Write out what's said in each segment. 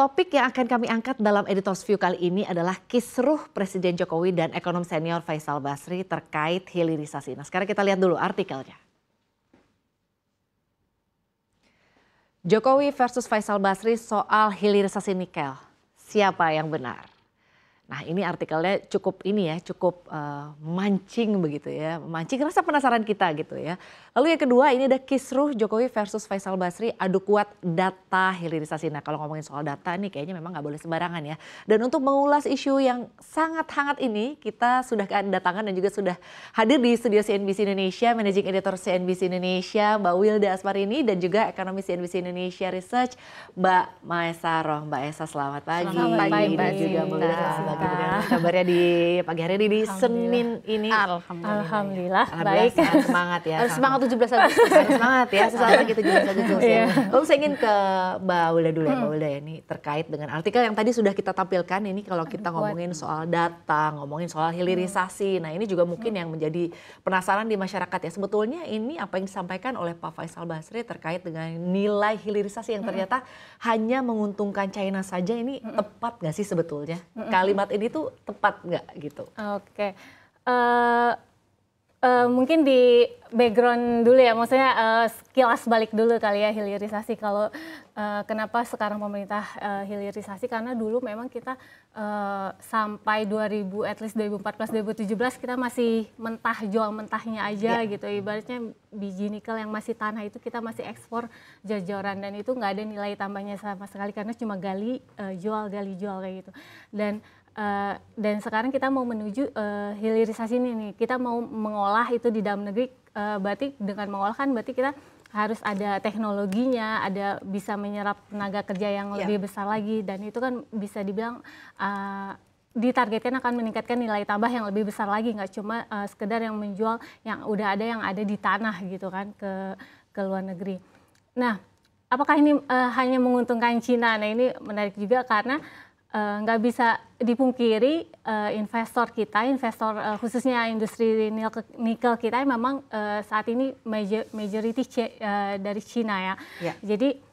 Topik yang akan kami angkat dalam Editor's View kali ini adalah kisruh Presiden Jokowi dan ekonom senior Faisal Basri terkait hilirisasi. Nah sekarang kita lihat dulu artikelnya. Jokowi versus Faisal Basri soal hilirisasi nikel. Siapa yang benar? Nah ini artikelnya cukup ini ya, cukup uh, mancing begitu ya, mancing rasa penasaran kita gitu ya. Lalu yang kedua ini ada kisruh Jokowi versus Faisal Basri, adu kuat data hilirisasi. Nah kalau ngomongin soal data nih kayaknya memang nggak boleh sembarangan ya. Dan untuk mengulas isu yang sangat hangat ini, kita sudah kedatangan dan juga sudah hadir di studio CNBC Indonesia, Managing Editor CNBC Indonesia, Mbak Wilda Asmarini dan juga ekonomi CNBC Indonesia Research, Mbak Maesa Roh. Mbak Esa selamat pagi. Selamat pagi, Mbak juga Mbak Gimana kabarnya di pagi hari ini di Senin ini? Alhamdulillah. Alhamdulillah. Ya. Baik. semangat ya. semangat 17 Agustus. semangat ya. Sesaat lagi 17 Agustus ya. Lalu saya ingin ke Mbak Wilda dulu ya, Mbak hmm. Wilda ya. Ini terkait dengan artikel yang tadi sudah kita tampilkan. Ini kalau kita ngomongin soal data, ngomongin soal hilirisasi. Hmm. Nah ini juga mungkin yang menjadi penasaran di masyarakat ya. Sebetulnya ini apa yang disampaikan oleh Pak Faisal Basri terkait dengan nilai hilirisasi yang ternyata hmm. hanya menguntungkan China saja ini tepat nggak sih sebetulnya? Kalimat tempat ini tuh tepat nggak gitu? Oke. Okay. Uh, eh, uh, eh, mungkin di background dulu ya, maksudnya uh, eh, kilas balik dulu kali ya hilirisasi. Kalau uh, kenapa sekarang pemerintah uh, hilirisasi? Karena dulu memang kita uh, sampai 2000, at least 2014-2017 kita masih mentah jual mentahnya aja yeah. gitu. Ibaratnya biji nikel yang masih tanah itu kita masih ekspor jajoran dan itu nggak ada nilai tambahnya sama sekali karena cuma gali uh, jual gali jual kayak gitu dan Uh, dan sekarang kita mau menuju uh, hilirisasi ini nih kita mau mengolah itu di dalam negeri uh, berarti dengan mengolah kan berarti kita harus ada teknologinya ada bisa menyerap tenaga kerja yang yeah. lebih besar lagi dan itu kan bisa dibilang uh, ditargetkan akan meningkatkan nilai tambah yang lebih besar lagi nggak cuma uh, sekedar yang menjual yang udah ada yang ada di tanah gitu kan ke ke luar negeri. Nah, apakah ini uh, hanya menguntungkan Cina? Nah, ini menarik juga karena uh, nggak bisa dipungkiri uh, investor kita, investor uh, khususnya industri nikel kita memang uh, saat ini major, majority uh, dari Cina ya. Yeah. Jadi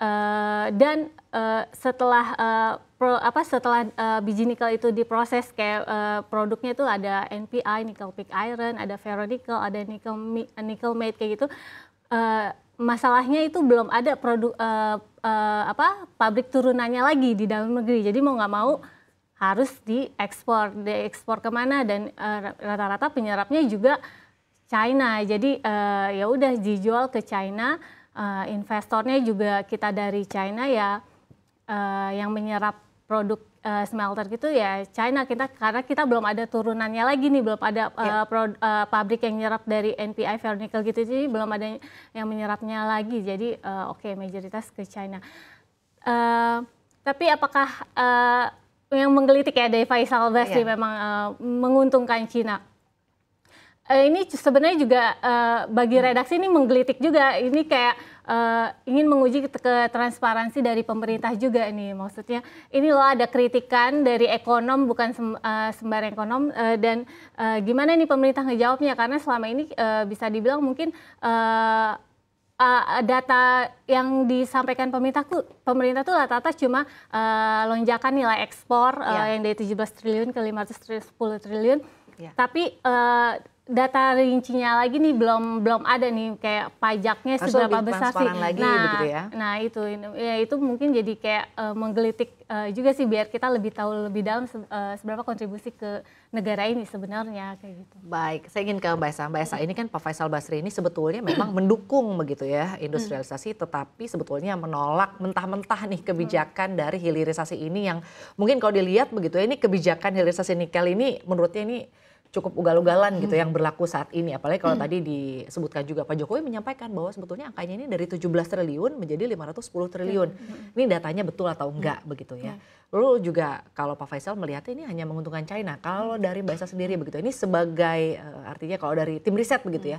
Uh, dan uh, setelah uh, pro, apa setelah uh, biji nikel itu diproses kayak uh, produknya itu ada NPI nikel pig iron, ada ferronikel, ada nikel nikel mate kayak gitu. Uh, masalahnya itu belum ada produk uh, uh, apa pabrik turunannya lagi di dalam negeri. Jadi mau nggak mau harus diekspor, diekspor kemana dan uh, rata-rata penyerapnya juga China. Jadi uh, ya udah dijual ke China uh, investornya juga kita dari China ya uh, yang menyerap produk uh, smelter gitu ya China kita karena kita belum ada turunannya lagi nih belum ada yeah. pro, uh, pabrik yang nyerap dari NPI nickel gitu jadi belum ada yang menyerapnya lagi jadi uh, oke okay, mayoritas ke China uh, tapi apakah uh, yang menggelitik ya Dave Faisal Basri yeah. memang uh, menguntungkan China uh, ini sebenarnya juga uh, bagi hmm. redaksi ini menggelitik juga. Ini kayak uh, ingin menguji ke transparansi dari pemerintah juga ini Maksudnya ini loh ada kritikan dari ekonom bukan sem, uh, sembarang ekonom uh, dan uh, gimana nih pemerintah ngejawabnya karena selama ini uh, bisa dibilang mungkin uh, uh, data yang disampaikan pemerintah tuh pemerintah tuh rata-rata cuma uh, lonjakan nilai ekspor yeah. uh, ya. yang dari 17 triliun ke 510 triliun. Yeah. Ya. Tapi uh, data rincinya lagi nih belum belum ada nih kayak pajaknya Maksud seberapa besar sih. Lagi, nah, begitu ya. nah itu ya itu mungkin jadi kayak uh, menggelitik uh, juga sih biar kita lebih tahu lebih dalam se uh, seberapa kontribusi ke negara ini sebenarnya kayak gitu. Baik, saya ingin ke Mbak Esa. Mbak Esa ini kan Pak Faisal Basri ini sebetulnya memang mendukung begitu ya industrialisasi tetapi sebetulnya menolak mentah-mentah nih kebijakan dari hilirisasi ini yang mungkin kalau dilihat begitu ya ini kebijakan hilirisasi nikel ini menurutnya ini cukup ugal-ugalan gitu hmm. yang berlaku saat ini. Apalagi kalau hmm. tadi disebutkan juga Pak Jokowi menyampaikan bahwa sebetulnya angkanya ini dari 17 triliun menjadi 510 triliun. Hmm, hmm. Ini datanya betul atau hmm. enggak hmm. begitu ya. Hmm. Lalu juga kalau Pak Faisal melihatnya ini hanya menguntungkan China. Kalau dari bahasa sendiri begitu, ini sebagai eh, artinya kalau dari tim riset begitu ya.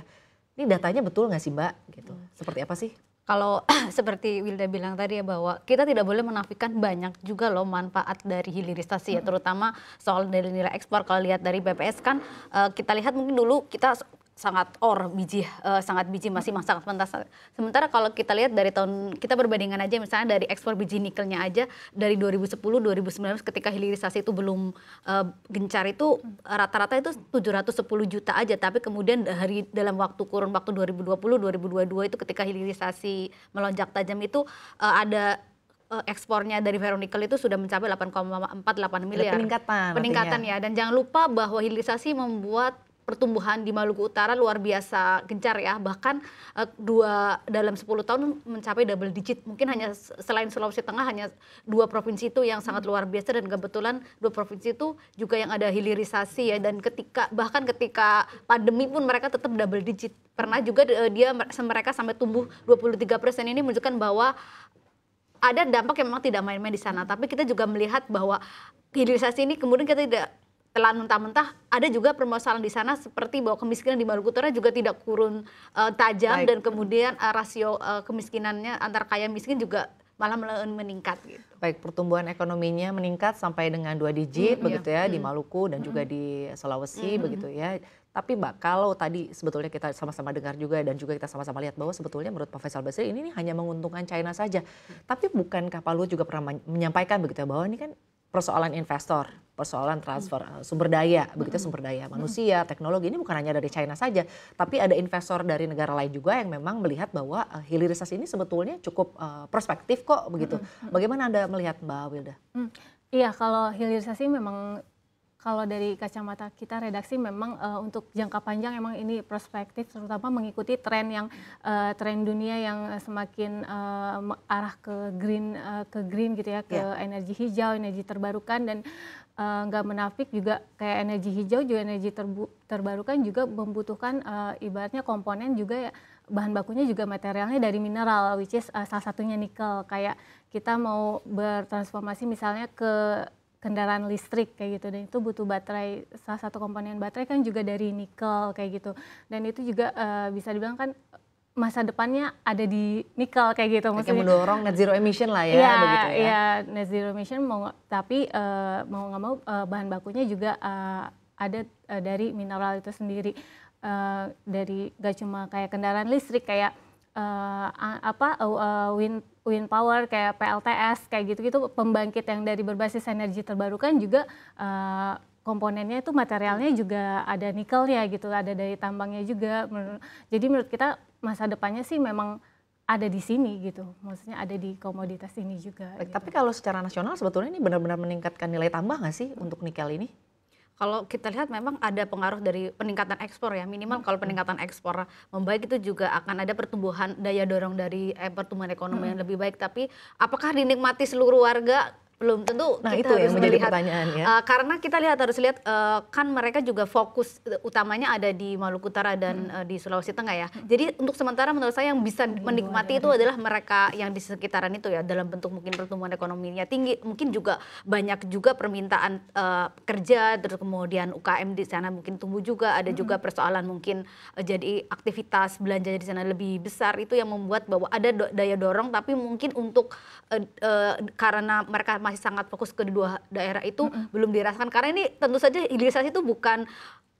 Ini datanya betul nggak sih Mbak? Gitu. Hmm. Seperti apa sih? kalau seperti Wilda bilang tadi ya bahwa kita tidak boleh menafikan banyak juga loh manfaat dari hilirisasi ya terutama soal dari nilai ekspor kalau lihat dari BPS kan eh, kita lihat mungkin dulu kita sangat or biji uh, sangat biji masih masih hmm. sangat mentah. Sementara kalau kita lihat dari tahun kita berbandingan aja misalnya dari ekspor biji nikelnya aja dari 2010 2019 ketika hilirisasi itu belum uh, gencar itu hmm. rata-rata itu 710 juta aja tapi kemudian dari dalam waktu kurun waktu 2020 2022 itu ketika hilirisasi melonjak tajam itu uh, ada ekspornya dari Veronical itu sudah mencapai 8,48 miliar. peningkatan. Peningkatan artinya. ya. Dan jangan lupa bahwa hilirisasi membuat pertumbuhan di Maluku Utara luar biasa gencar ya bahkan uh, dua dalam 10 tahun mencapai double digit mungkin hanya selain Sulawesi Tengah hanya dua provinsi itu yang sangat luar biasa dan kebetulan dua provinsi itu juga yang ada hilirisasi ya dan ketika bahkan ketika pandemi pun mereka tetap double digit pernah juga uh, dia mereka sampai tumbuh 23 persen ini menunjukkan bahwa ada dampak yang memang tidak main-main di sana tapi kita juga melihat bahwa hilirisasi ini kemudian kita tidak telan mentah-mentah. Ada juga permasalahan di sana seperti bahwa kemiskinan di Maluku Utara juga tidak kurun uh, eh, tajam Baik. dan kemudian uh, rasio uh, kemiskinannya antar kaya miskin juga malah meningkat gitu. Baik, pertumbuhan ekonominya meningkat sampai dengan dua digit mm, begitu ya mm. di Maluku dan mm. juga di Sulawesi mm. begitu ya. Tapi Mbak, kalau tadi sebetulnya kita sama-sama dengar juga dan juga kita sama-sama lihat bahwa sebetulnya menurut Profesor Faisal Basri ini, ini hanya menguntungkan China saja. Hmm. Tapi bukan Pak Luhut juga pernah menyampaikan begitu ya bahwa ini kan persoalan investor persoalan transfer hmm. Eh, sumber daya, hmm. begitu ya, sumber daya hmm. manusia, teknologi ini bukan hanya dari China saja, tapi ada investor dari negara lain juga yang memang melihat bahwa eh, hilirisasi ini sebetulnya cukup uh, prospektif kok begitu. Hmm, Bagaimana Anda melihat Mbak Wilda? Iya, kalau hilirisasi memang kalau dari kacamata kita redaksi memang uh, untuk jangka panjang emang ini prospektif terutama mengikuti tren yang uh, tren dunia yang semakin uh, arah ke green uh, ke green gitu ya ke yeah. energi hijau energi terbarukan dan nggak uh, menafik juga kayak energi hijau juga energi terbu terbarukan juga membutuhkan uh, ibaratnya komponen juga ya bahan bakunya juga materialnya dari mineral which is uh, salah satunya nikel kayak kita mau bertransformasi misalnya ke kendaraan listrik kayak gitu dan itu butuh baterai salah satu komponen baterai kan juga dari nikel kayak gitu dan itu juga uh, bisa dibilang kan masa depannya ada di nikel kayak gitu maksudnya mendorong net zero emission lah ya, Iya, begitu ya. ya net zero emission mau tapi uh, mau nggak mau uh, bahan bakunya juga uh, ada uh, dari mineral itu sendiri uh, dari gak cuma kayak kendaraan listrik kayak uh, apa uh, wind wind power kayak PLTS kayak gitu-gitu pembangkit yang dari berbasis energi terbarukan juga uh, komponennya itu materialnya juga ada nikelnya gitu, ada dari tambangnya juga. Jadi menurut kita masa depannya sih memang ada di sini gitu, maksudnya ada di komoditas ini juga. Gitu. Tapi gitu. kalau secara nasional sebetulnya ini benar-benar meningkatkan nilai tambah nggak sih untuk nikel ini? kalau kita lihat memang ada pengaruh dari peningkatan ekspor ya minimal kalau peningkatan ekspor membaik itu juga akan ada pertumbuhan daya dorong dari eh, pertumbuhan ekonomi hmm. yang lebih baik tapi apakah dinikmati seluruh warga belum tentu nah kita itu harus yang menjadi melihat, pertanyaan ya uh, karena kita lihat harus lihat uh, kan mereka juga fokus eh, utamanya ada di Maluku Utara dan hmm. uh, di Sulawesi Tengah ya hmm. jadi untuk sementara menurut saya yang bisa hmm. menikmati iya. itu adalah mereka yang di sekitaran itu ya dalam bentuk mungkin pertumbuhan ekonominya tinggi mungkin juga banyak juga permintaan uh, kerja terus kemudian UKM di sana mungkin tumbuh juga ada hmm. juga persoalan mungkin uh, jadi aktivitas belanja di sana lebih besar itu yang membuat bahwa ada do daya dorong tapi mungkin untuk uh, uh, karena mereka masih masih sangat fokus ke dua daerah itu mm -hmm. belum dirasakan karena ini tentu saja hilirisasi itu bukan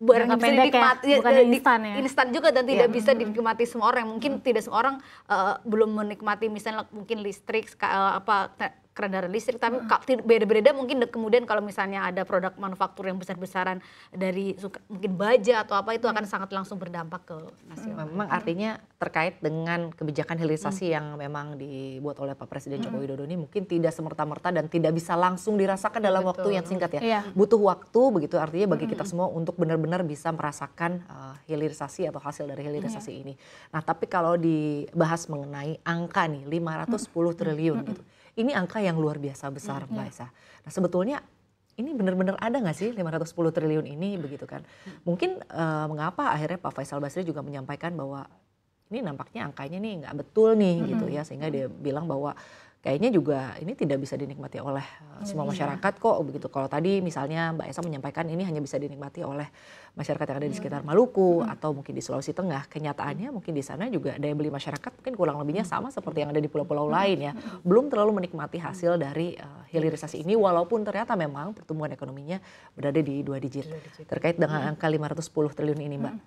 barang yang bisa ya, dinikmati ya, bukan eh, di, instan ya. Instan juga dan tidak yeah. bisa dinikmati semua orang. Mungkin hmm. tidak semua orang uh, belum menikmati misalnya mungkin listrik uh, apa kendaraan listrik tapi hmm. beda-beda mungkin kemudian kalau misalnya ada produk manufaktur yang besar-besaran dari mungkin baja atau apa itu hmm. akan sangat langsung berdampak ke nasional. Hmm. Memang hmm. artinya terkait dengan kebijakan hilirisasi hmm. yang memang dibuat oleh Pak Presiden Joko Widodo ini mungkin tidak semerta-merta dan tidak bisa langsung dirasakan dalam Betul. waktu yang singkat ya. Iya. Butuh waktu begitu artinya bagi kita semua untuk benar-benar bisa merasakan uh, hilirisasi atau hasil dari hilirisasi hmm. ini. Nah, tapi kalau dibahas mengenai angka nih 510 triliun gitu ini angka yang luar biasa besar, Mbak Esa. Nah, sebetulnya ini benar-benar ada nggak sih 510 triliun ini begitu kan? Mungkin uh, mengapa akhirnya Pak Faisal Basri juga menyampaikan bahwa ini nampaknya angkanya nih nggak betul nih mm -hmm. gitu ya sehingga dia bilang bahwa kayaknya juga ini tidak bisa dinikmati oleh eh, semua iya. masyarakat kok begitu. Kalau tadi misalnya Mbak Esa menyampaikan ini hanya bisa dinikmati oleh masyarakat yang ada di iya. sekitar Maluku atau mungkin di Sulawesi Tengah, kenyataannya mungkin di sana juga daya beli masyarakat mungkin kurang lebihnya sama seperti yang ada di pulau-pulau lain ya. Belum terlalu menikmati hasil dari uh, hilirisasi ini walaupun ternyata memang pertumbuhan ekonominya berada di dua digit. Terkait dengan hmm. angka 510 triliun ini, Mbak. Hmm.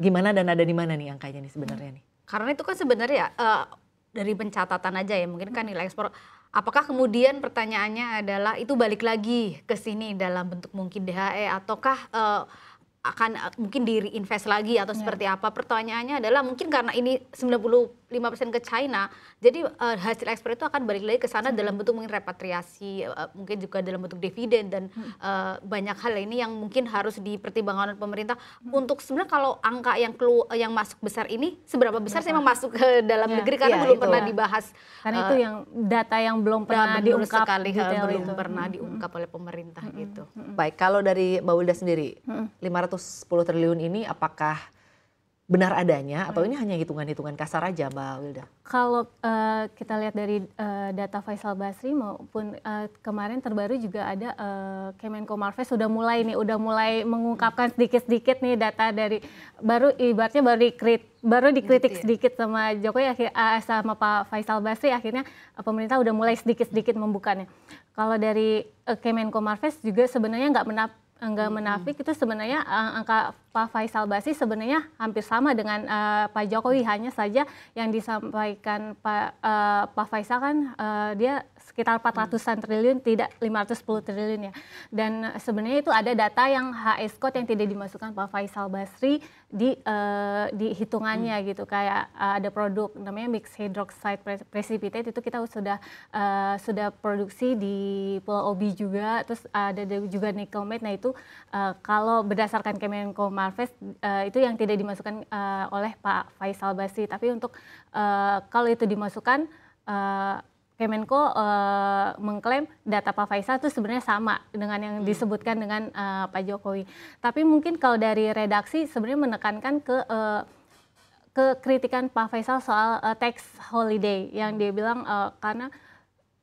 Gimana dan ada di mana nih angkanya nih sebenarnya nih? Karena itu kan sebenarnya uh, dari pencatatan aja ya mungkin kan nilai ekspor apakah kemudian pertanyaannya adalah itu balik lagi ke sini dalam bentuk mungkin DHE ataukah uh, akan eh, mungkin diri invest lagi atau iya. seperti ya. apa pertanyaannya adalah mungkin karena ini 90 5% ke China, jadi uh, hasil ekspor itu akan balik lagi ke sana hmm. dalam bentuk mungkin repatriasi, uh, mungkin juga dalam bentuk dividen dan hmm. uh, banyak hal ini yang mungkin harus dipertimbangkan oleh pemerintah. Hmm. Untuk sebenarnya kalau angka yang kelu yang masuk besar ini seberapa besar sih masuk ke dalam ya, negeri karena ya, belum itu. pernah dibahas. Karena uh, itu yang data yang belum ya, pernah diungkap sekali belum itu. pernah hmm, hmm. diungkap oleh pemerintah hmm. hmm. gitu. Hmm, Baik, kalau dari Mbak Wilda sendiri, hmm. 510 triliun ini apakah benar adanya atau hmm. ini hanya hitungan-hitungan kasar aja Mbak Wilda? Kalau uh, kita lihat dari uh, data Faisal Basri maupun uh, kemarin terbaru juga ada uh, Kemenko Marves sudah mulai nih udah mulai mengungkapkan sedikit-sedikit nih data dari baru ibaratnya baru dikrit baru dikritik sedikit sama Jokowi akhir sama Pak Faisal Basri akhirnya pemerintah sudah mulai sedikit-sedikit membukanya. Kalau dari Kemenko Marves juga sebenarnya nggak menap Enggak menafik itu sebenarnya eh, angka Pak Faisal Basri sebenarnya hampir sama dengan uh, Pak Jokowi hanya saja yang disampaikan Pak uh, Pak Faisal kan uh, dia sekitar 400-an mm. triliun tidak 510 triliun ya. Dan sebenarnya itu ada data yang HS code yang tidak dimasukkan Pak Faisal Basri di uh, di hitungannya hmm. gitu kayak uh, ada produk namanya mix hydroxide precipitate itu kita sudah uh, sudah produksi di Pulau Obi juga terus ada juga nickel mate nah itu uh, kalau berdasarkan Kemenko Marves uh, itu yang tidak dimasukkan uh, oleh Pak Faisal Basri tapi untuk uh, kalau itu dimasukkan uh, Kemenko uh, mengklaim data Pak Faisal itu sebenarnya sama dengan yang hmm. disebutkan dengan uh, Pak Jokowi. Tapi mungkin kalau dari redaksi sebenarnya menekankan ke uh, ke kritikan Pak Faisal soal uh, tax holiday yang dia bilang uh, karena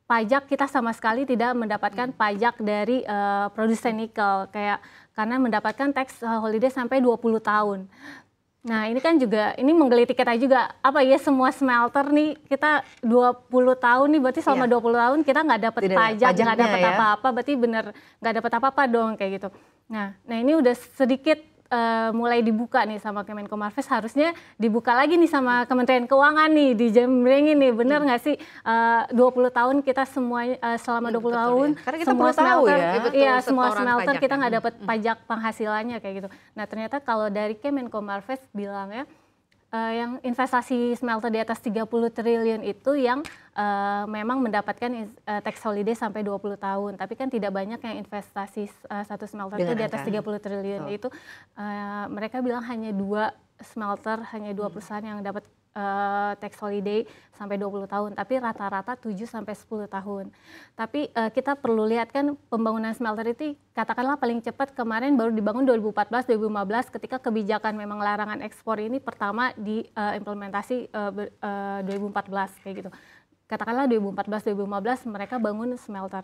pajak kita sama sekali tidak mendapatkan hmm. pajak dari uh, produsen nikel kayak karena mendapatkan tax holiday sampai 20 tahun. Nah ini kan juga, ini menggelitik kita juga, apa ya semua smelter nih kita 20 tahun nih, berarti selama ya. 20 tahun kita nggak dapat pajak, nggak dapat ya. apa-apa, ya. berarti benar nggak dapat apa-apa dong kayak gitu. Nah, nah ini udah sedikit uh, mulai dibuka nih sama Kemenko Marves harusnya dibuka lagi nih sama Kementerian Keuangan nih di jembring nih benar nggak hmm. sih eh, uh, 20 tahun kita semua uh, selama 20 hmm, tahun ya. kita semua smelter tahu ya, iya, betul, iya semua smelter pajak. kita nggak dapat pajak penghasilannya kayak gitu. Nah ternyata kalau dari Kemenko Marves bilang ya uh, yang investasi smelter di atas 30 triliun itu yang uh, memang mendapatkan uh, tax holiday sampai 20 tahun. Tapi kan tidak banyak yang investasi uh, satu smelter Dengan itu di atas kan? tiga 30 triliun. Oh. Itu uh, mereka bilang hanya dua smelter, hanya dua hmm. perusahaan yang dapat uh, tax holiday sampai 20 tahun, tapi rata-rata 7 sampai 10 tahun. Tapi uh, kita perlu lihat kan pembangunan smelter itu katakanlah paling cepat kemarin baru dibangun 2014 2015 ketika kebijakan memang larangan ekspor ini pertama diimplementasi uh, implementasi uh, uh, 2014 kayak gitu katakanlah 2014-2015 mereka bangun smelter.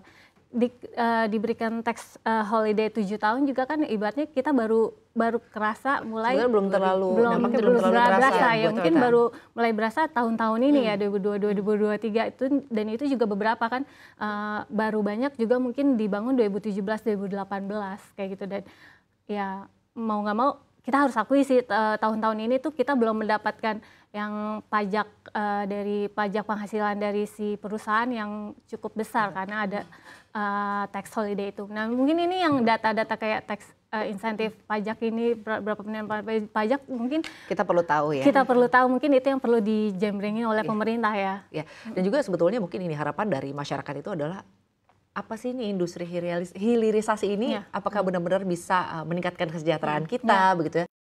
Di, uh, diberikan tax uh, eh, holiday 7 tahun juga kan ibaratnya kita baru baru kerasa mulai Sebenarnya belum terlalu belum, belum belum terlalu berasa, berasa ya, ya mungkin baru mulai berasa tahun-tahun ini ya, hmm. ya 2022 2023 itu dan itu juga beberapa kan uh, baru banyak juga mungkin dibangun 2017 2018 kayak gitu dan ya mau nggak mau kita harus akui sih eh, tahun-tahun ini tuh kita belum mendapatkan yang pajak uh, dari pajak penghasilan dari si perusahaan yang cukup besar hmm. karena ada uh, tax holiday itu. Nah mungkin ini yang data-data kayak tax uh, insentif pajak ini berapa penerimaan pajak mungkin kita perlu tahu ya. Kita perlu tahu mungkin itu yang perlu dijembrengin oleh yeah. pemerintah ya. ya. Dan juga sebetulnya mungkin ini harapan dari masyarakat itu adalah apa sih ini industri hilirisasi ini ya. apakah benar-benar bisa eh, meningkatkan kesejahteraan ya. kita begitu ya